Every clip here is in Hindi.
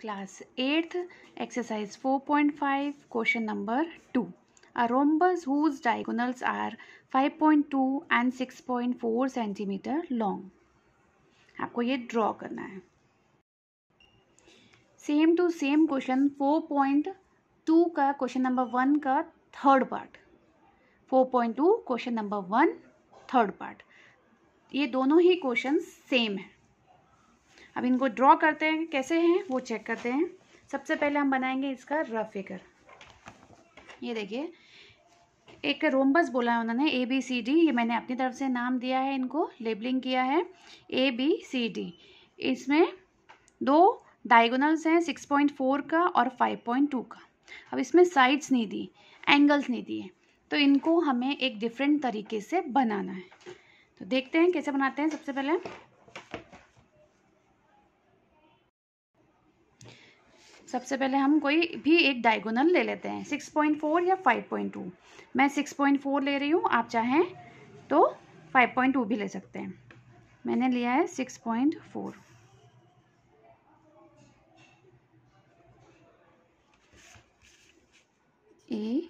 Class eighth exercise four point five question number two a rhombus whose diagonals are five point two and six point four centimetre long आपको ये ड्रॉ करना है same to same question four point two का क्वेश्चन नंबर वन का third part four point two question number one third part ये दोनों ही क्वेश्चन सेम है अब इनको ड्रॉ करते हैं कैसे हैं वो चेक करते हैं सबसे पहले हम बनाएंगे इसका रफ फिगर ये देखिए एक रोम्बस बोला है उन्होंने ए बी सी डी ये मैंने अपनी तरफ से नाम दिया है इनको लेबलिंग किया है ए बी सी डी इसमें दो डायगोनल्स हैं सिक्स पॉइंट फोर का और फाइव पॉइंट टू का अब इसमें साइड्स नहीं दी एंगल्स नहीं दिए तो इनको हमें एक डिफरेंट तरीके से बनाना है तो देखते हैं कैसे बनाते हैं सबसे पहले सबसे पहले हम कोई भी एक डायगोनल ले लेते हैं सिक्स पॉइंट फोर या फाइव पॉइंट टू मैं सिक्स पॉइंट फोर ले रही हूँ आप चाहें तो फाइव पॉइंट टू भी ले सकते हैं मैंने लिया है six point four A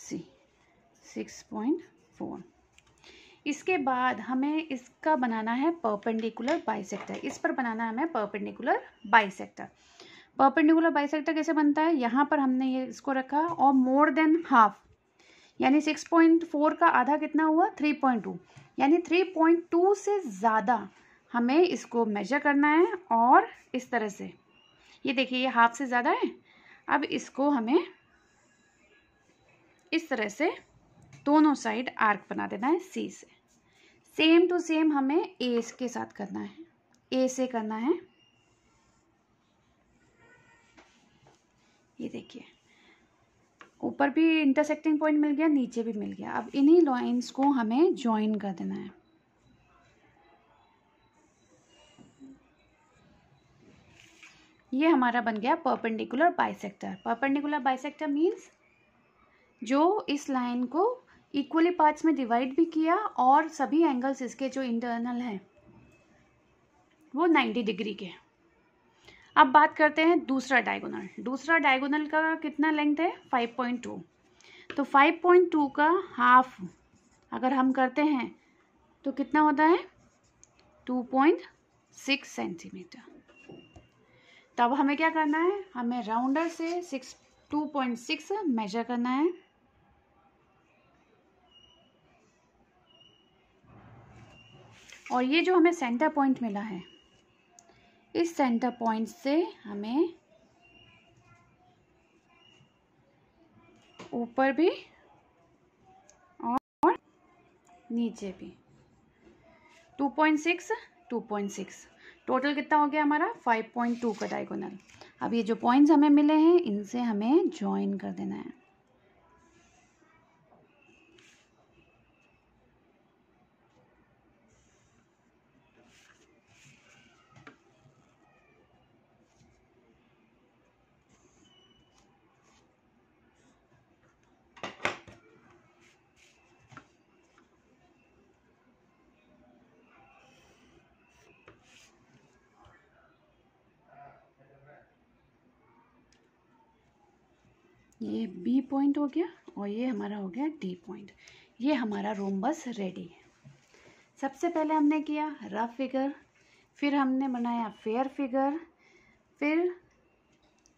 C six point four इसके बाद हमें इसका बनाना है परपेंडिकुलर बाइसेक्टर इस पर बनाना है हमें परपेंडिकुलर बाइसेक्टर परपेंडिकुलर बाइसेक्टर कैसे बनता है यहाँ पर हमने ये इसको रखा और मोर देन हाफ यानी सिक्स पॉइंट फोर का आधा कितना हुआ थ्री पॉइंट टू यानी थ्री पॉइंट टू से ज़्यादा हमें इसको मेजर करना है और इस तरह से ये देखिए ये हाफ से ज़्यादा है अब इसको हमें इस तरह से दोनों साइड आर्क बना देना है सी से सेम टू सेम हमें ए के साथ करना है ए से करना है ये देखिए ऊपर भी इंटरसेक्टिंग पॉइंट मिल गया नीचे भी मिल गया अब इन्हीं लाइंस को हमें ज्वाइन कर देना है ये हमारा बन गया perpendicular bisector perpendicular bisector means जो इस लाइन को इक्वली पार्ट्स में डिवाइड भी किया और सभी एंगल्स इसके जो इंटरनल हैं वो 90 डिग्री के हैं अब बात करते हैं दूसरा डायगोनल दूसरा डायगोनल का कितना लेंथ है 5.2 तो 5.2 का हाफ अगर हम करते हैं तो कितना होता है 2.6 सेंटीमीटर तब हमें क्या करना है हमें राउंडर से six two point six measure करना है और ये जो हमें सेंटर पॉइंट मिला है इस सेंटर पॉइंट से हमें ऊपर भी और नीचे भी 2.6 2.6 टोटल कितना हो गया हमारा 5.2 का डायगोनल अब ये जो पॉइंट्स हमें मिले हैं इनसे हमें ज्वाइन कर देना है ये बी पॉइंट हो गया और ये हमारा हो गया डी पॉइंट ये हमारा रोमबस रेडी है सबसे पहले हमने किया रफ फिगर फिर हमने बनाया फेयर फिगर फिर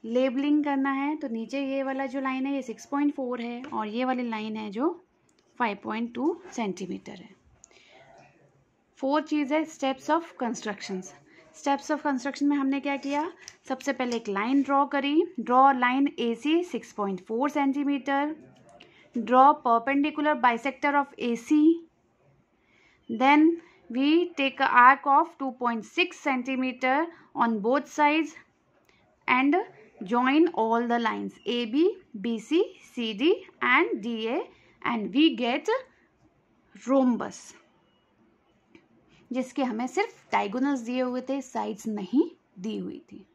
लेबलिंग करना है तो नीचे ये वाला जो लाइन है ये सिक्स पॉइंट फोर है और ये वाली लाइन है जो फाइव पॉइंट टू सेंटीमीटर है फोर चीज़ है steps of constructions steps of construction में हमने क्या किया सबसे पहले एक लाइन ड्रॉ करी draw line A C six point four centimetre draw perpendicular bisector of A C then we take arc of two point six centimetre on both side and join all the lines AB, BC, CD and DA and we get rhombus. जिसके हमें सिर्फ डायगोनल्स दिए हुए थे साइड्स नहीं दी हुई थी